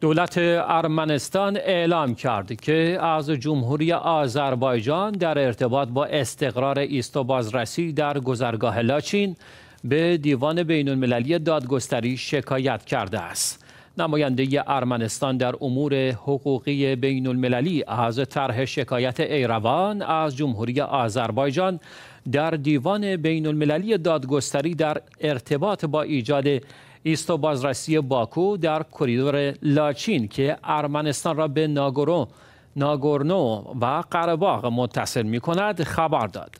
دولت ارمنستان اعلام کرد که از جمهوری آذربایجان در ارتباط با استقرار ایست و بازرسی در گذرگاه لاچین به دیوان بین المللی دادگستری شکایت کرده است. نماینده ارمنستان در امور حقوقی بین المللی از طرح شکایت ایروان از جمهوری آذربایجان در دیوان بین المللی دادگستری در ارتباط با ایجاد ایستو بازرسی باکو در کریدور لاچین که ارمنستان را به ناگورو ناگورنو و قرباغ متصل می کند خبر داد.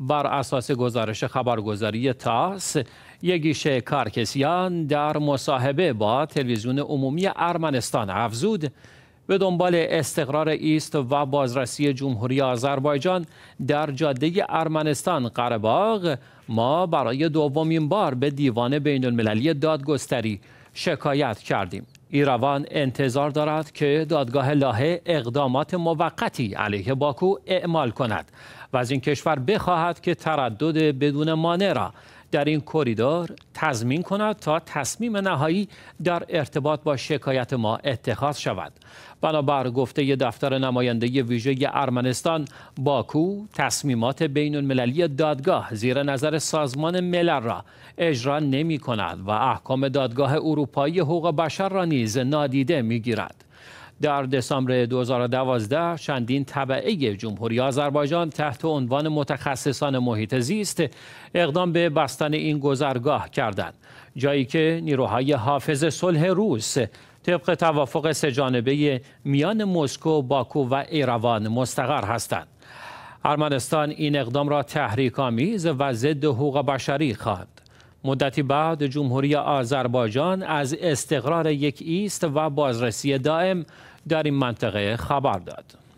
بر اساس گزارش خبرگزاری تاس یگیش کارکسیان در مصاحبه با تلویزیون عمومی ارمنستان افزود به دنبال استقرار ایست و بازرسی جمهوری آذربایجان در جاده ارمنستان قرباغ ما برای دومین بار به دیوان بین المللی دادگستری شکایت کردیم ایروان انتظار دارد که دادگاه لاهه اقدامات موقتی علیه باکو اعمال کند و از این کشور بخواهد که تردد بدون مانع را در این کریدور تضمین کند تا تصمیم نهایی در ارتباط با شکایت ما اتخاذ شود بنابر گفته دفتر نماینده ویژه ارمنستان باکو تصمیمات بین المللی دادگاه زیر نظر سازمان ملل را اجرا نمی کند و احکام دادگاه اروپایی حقوق بشر را نیز نادیده می گیرد. در دسامبر 2012 چندین طبعه جمهوری آذربایجان تحت عنوان متخصصان محیط زیست اقدام به بستن این گذرگاه کردند جایی که نیروهای حافظ صلح روس طبق توافق سهجانبه میان مسکو، باکو و ایروان مستقر هستند. ارمنستان این اقدام را تحریک آمیز و ضد حقوق بشری خواند. مدتی بعد جمهوری آذربایجان از استقرار یک ایست و بازرسی دائم در این منطقه خبر داد.